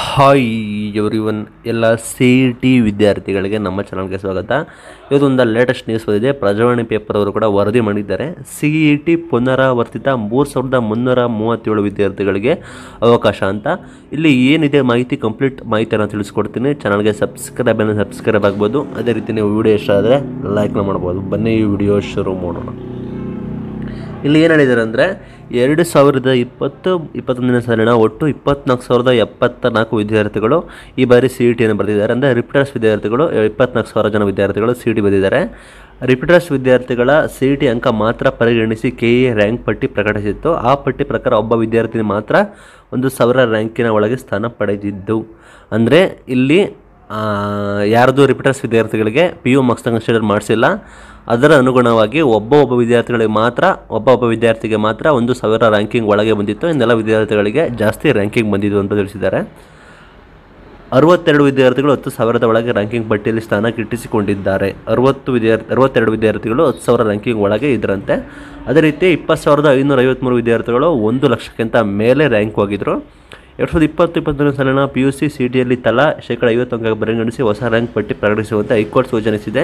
hi everyone ಎಲ್ಲ C E T ವಿದ್ಯಾರ್ಥಿಗಳಿಗೆ ನಮ್ಮ ಚಾನಲ್ಗೆ ಸ್ವಾಗತ ಇವತ್ತೊಂದು ಲೇಟೆಸ್ಟ್ ನ್ಯೂಸ್ ಬಂದಿದೆ ಪ್ರಜಾವಾಣಿ ಪೇಪರ್ ಅವರು ಕೂಡ ವರದಿ ಮಾಡಿದ್ದಾರೆ ಸಿ ಇ ಟಿ ಪುನರಾವರ್ತಿತ ಮೂರು ಸಾವಿರದ ಮುನ್ನೂರ ಮೂವತ್ತೇಳು ವಿದ್ಯಾರ್ಥಿಗಳಿಗೆ ಅವಕಾಶ ಅಂತ ಇಲ್ಲಿ ಏನಿದೆ ಮಾಹಿತಿ ಕಂಪ್ಲೀಟ್ ಮಾಹಿತಿಯನ್ನು ತಿಳಿಸ್ಕೊಡ್ತೀನಿ ಚಾನಲ್ಗೆ ಸಬ್ಸ್ಕ್ರೈಬನ್ನು ಸಬ್ಸ್ಕ್ರೈಬ್ ಆಗ್ಬೋದು ಅದೇ ರೀತಿ ನೀವು ವಿಡಿಯೋ ಇಷ್ಟ ಆದರೆ ಲೈಕ್ನ ಮಾಡ್ಬೋದು ಬನ್ನಿ ಈ ವಿಡಿಯೋ ಶುರು ಮಾಡೋಣ ಇಲ್ಲಿ ಏನು ಹೇಳಿದ್ದಾರೆ ಅಂದರೆ ಎರಡು ಸಾವಿರದ ಇಪ್ಪತ್ತು ಇಪ್ಪತ್ತೊಂದನೇ ಸಾಲಿನ ಒಟ್ಟು ಇಪ್ಪತ್ನಾಲ್ಕು ಸಾವಿರದ ಎಪ್ಪತ್ತ ನಾಲ್ಕು ವಿದ್ಯಾರ್ಥಿಗಳು ಈ ಬಾರಿ ಸಿ ಇ e ಟಿಯನ್ನು ಬರೆದಿದ್ದಾರೆ ಅಂದರೆ ರಿಪಿಟರ್ಸ್ ವಿದ್ಯಾರ್ಥಿಗಳು ಇಪ್ಪತ್ನಾಲ್ಕು ಸಾವಿರ ಜನ ವಿದ್ಯಾರ್ಥಿಗಳು ಸಿ ಇ ಟಿ ಬರೆದಿದ್ದಾರೆ ರಿಪಿಟರ್ಸ್ ವಿದ್ಯಾರ್ಥಿಗಳ ಸಿ ಇ ಟಿ ಅಂಕ ಮಾತ್ರ ಪರಿಗಣಿಸಿ ಕೆ ಇ ರ್ಯಾಂಕ್ ಪಟ್ಟಿ ಪ್ರಕಟಿಸಿತ್ತು ಆ ಪಟ್ಟಿ ಪ್ರಕಾರ ಒಬ್ಬ ವಿದ್ಯಾರ್ಥಿನಿ ಮಾತ್ರ ಒಂದು ಸಾವಿರ ರ್ಯಾಂಕಿನ ಒಳಗೆ ಸ್ಥಾನ ಪಡೆದಿದ್ದು ಅಂದರೆ ಇಲ್ಲಿ ಯಾರದು ರಿಪೀಟರ್ಸ್ ವಿದ್ಯಾರ್ಥಿಗಳಿಗೆ ಪಿ ಯು ಮಾರ್ಕ್ಸ್ ಕನ್ಸಿಡರ್ ಮಾಡಿಸಿಲ್ಲ ಅದರ ಅನುಗುಣವಾಗಿ ಒಬ್ಬ ಒಬ್ಬ ವಿದ್ಯಾರ್ಥಿಗಳಿಗೆ ಮಾತ್ರ ಒಬ್ಬ ಒಬ್ಬ ವಿದ್ಯಾರ್ಥಿಗೆ ಮಾತ್ರ ಒಂದು ಸಾವಿರ ರ್ಯಾಂಕಿಂಗ್ ಒಳಗೆ ಬಂದಿತ್ತು ಇನ್ನೆಲ್ಲ ವಿದ್ಯಾರ್ಥಿಗಳಿಗೆ ಜಾಸ್ತಿ ರ್ಯಾಂಕಿಂಗ್ ಬಂದಿದ್ದು ಅಂತ ತಿಳಿಸಿದ್ದಾರೆ ಅರವತ್ತೆರಡು ವಿದ್ಯಾರ್ಥಿಗಳು ಹತ್ತು ಸಾವಿರದ ಒಳಗೆ ರ್ಯಾಂಕಿಂಗ್ ಪಟ್ಟಿಯಲ್ಲಿ ಸ್ಥಾನ ಗಿಟ್ಟಿಸಿಕೊಂಡಿದ್ದಾರೆ ಅರವತ್ತು ವಿದ್ಯಾರ್ಥಿ ಅರವತ್ತೆರಡು ವಿದ್ಯಾರ್ಥಿಗಳು ಹತ್ತು ಸಾವಿರ ರ್ಯಾಂಕಿಂಗ್ ಒಳಗೆ ಇದ್ರಂತೆ ಅದೇ ರೀತಿ ಇಪ್ಪತ್ತು ಸಾವಿರದ ಐನೂರ ಐವತ್ತ್ಮೂರು ವಿದ್ಯಾರ್ಥಿಗಳು ಒಂದು ಲಕ್ಷಕ್ಕಿಂತ ಮೇಲೆ ರ್ಯಾಂಕ್ ಹೋಗಿದ್ದರು ಎರಡು ಸಾವಿರದ ಇಪ್ಪತ್ತು ಇಪ್ಪತ್ತೊಂದನೇ ಸಾಲಿನ ಪಿ ಯು ಸಿ ಸಿ ಟಿಯಲ್ಲಿ ತಲಾ ಶೇಕಡ ಐವತ್ತೊಂದಕ್ಕೆ ಪರಿಗಣಿಸಿ ಹೊಸ ರ್ಯಾಂಕ್ ಪಟ್ಟಿ ಪ್ರಕಟಿಸುವಂತೆ ಹೈಕೋರ್ಟ್ ಸೂಚನೆಸಿದೆ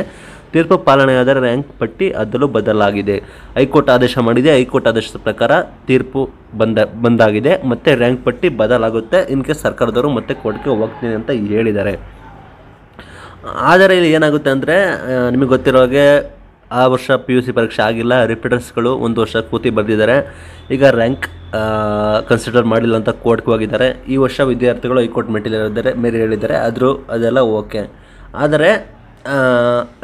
ತೀರ್ಪು ಪಾಲನೆಯಾದ ರ್ಯಾಂಕ್ ಪಟ್ಟಿ ಅದಲು ಬದಲಾಗಿದೆ ಹೈಕೋರ್ಟ್ ಆದೇಶ ಮಾಡಿದೆ ಹೈಕೋರ್ಟ್ ಆದೇಶದ ಪ್ರಕಾರ ತೀರ್ಪು ಬಂದ ಬಂದಾಗಿದೆ ಮತ್ತು ರ್ಯಾಂಕ್ ಪಟ್ಟಿ ಬದಲಾಗುತ್ತೆ ಇನ್ಕೆ ಸರ್ಕಾರದವರು ಮತ್ತೆ ಕೋರ್ಟ್ಗೆ ಹೋಗ್ತೀನಿ ಅಂತ ಹೇಳಿದ್ದಾರೆ ಆದರೆ ಇಲ್ಲಿ ಏನಾಗುತ್ತೆ ಅಂದರೆ ನಿಮಗೆ ಗೊತ್ತಿರೋ ಹಾಗೆ ಆ ವರ್ಷ ಪಿ ಯು ಸಿ ಪರೀಕ್ಷೆ ಆಗಿಲ್ಲ ರಿಪೀಟರ್ಸ್ಗಳು ಒಂದು ವರ್ಷ ಕೂತಿ ಬರೆದಿದ್ದಾರೆ ಈಗ ರ್ಯಾಂಕ್ ಕನ್ಸಿಡರ್ ಮಾಡಿಲ್ಲ ಅಂತ ಕೋರ್ಟ್ಗೆ ಹೋಗಿದ್ದಾರೆ ಈ ವರ್ಷ ವಿದ್ಯಾರ್ಥಿಗಳು ಹೈಕೋರ್ಟ್ ಮೆಟ್ಟಿಲಿದ್ದಾರೆ ಮೇರೆ ಹೇಳಿದ್ದಾರೆ ಆದರೂ ಅದೆಲ್ಲ ಓಕೆ ಆದರೆ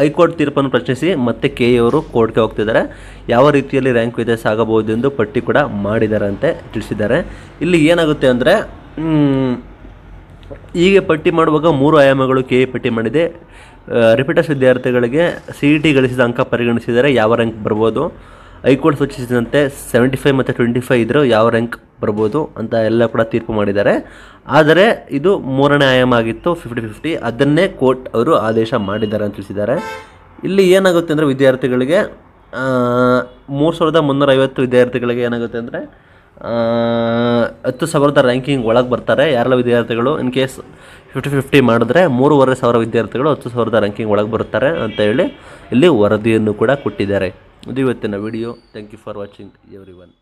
ಹೈಕೋರ್ಟ್ ತೀರ್ಪನ್ನು ಪ್ರಶ್ನಿಸಿ ಮತ್ತೆ ಕೆ ಅವರು ಕೋರ್ಟ್ಗೆ ಹೋಗ್ತಿದ್ದಾರೆ ಯಾವ ರೀತಿಯಲ್ಲಿ ರ್ಯಾಂಕ್ ವ್ಯತ್ಯಾಸ ಎಂದು ಪಟ್ಟಿ ಕೂಡ ಮಾಡಿದ್ದಾರೆ ಅಂತ ತಿಳಿಸಿದ್ದಾರೆ ಇಲ್ಲಿ ಏನಾಗುತ್ತೆ ಅಂದರೆ ಹೀಗೆ ಪಟ್ಟಿ ಮಾಡುವಾಗ ಮೂರು ಆಯಾಮಗಳು ಕೆ ಎ ಪಟ್ಟಿ ಮಾಡಿದೆ ರಿಪಿಟಸ್ ವಿದ್ಯಾರ್ಥಿಗಳಿಗೆ ಸಿ ಇ ಟಿ ಗಳಿಸಿದ ಅಂಕ ಪರಿಗಣಿಸಿದರೆ ಯಾವ ರ್ಯಾಂಕ್ ಬರ್ಬೋದು ಹೈಕೋರ್ಟ್ ಸೂಚಿಸಿದಂತೆ ಸೆವೆಂಟಿ ಫೈವ್ ಮತ್ತು ಟ್ವೆಂಟಿ ಫೈವ್ ಇದ್ದರೂ ಯಾವ ರ್ಯಾಂಕ್ ಬರ್ಬೋದು ಅಂತ ಎಲ್ಲ ಕೂಡ ತೀರ್ಪು ಮಾಡಿದ್ದಾರೆ ಆದರೆ ಇದು ಮೂರನೇ ಆಯಾಮ ಆಗಿತ್ತು ಫಿಫ್ಟಿ ಫಿಫ್ಟಿ ಅದನ್ನೇ ಕೋರ್ಟ್ ಅವರು ಆದೇಶ ಮಾಡಿದ್ದಾರೆ ಅಂತ ತಿಳಿಸಿದ್ದಾರೆ ಇಲ್ಲಿ ಏನಾಗುತ್ತೆ ಅಂದರೆ ವಿದ್ಯಾರ್ಥಿಗಳಿಗೆ ಮೂರು ಸಾವಿರದ ಮುನ್ನೂರೈವತ್ತು ವಿದ್ಯಾರ್ಥಿಗಳಿಗೆ ಏನಾಗುತ್ತೆ ಅಂದರೆ ಹತ್ತು ಸಾವಿರದ ರ್ಯಾಂಕಿಂಗ್ ಒಳಗೆ ಬರ್ತಾರೆ ಯಾರೆಲ್ಲ ವಿದ್ಯಾರ್ಥಿಗಳು ಇನ್ ಕೇಸ್ ಫಿಫ್ಟಿ ಫಿಫ್ಟಿ ಮಾಡಿದ್ರೆ ಮೂರುವರೆ ಸಾವಿರ ವಿದ್ಯಾರ್ಥಿಗಳು ಹತ್ತು ಸಾವಿರದ ರ್ಯಾಂಕಿಂಗ್ ಒಳಗೆ ಬರುತ್ತಾರೆ ಅಂತ ಹೇಳಿ ಇಲ್ಲಿ ವರದಿಯನ್ನು ಕೂಡ ಕೊಟ್ಟಿದ್ದಾರೆ ಇದು ಇವತ್ತಿನ video thank you for watching every one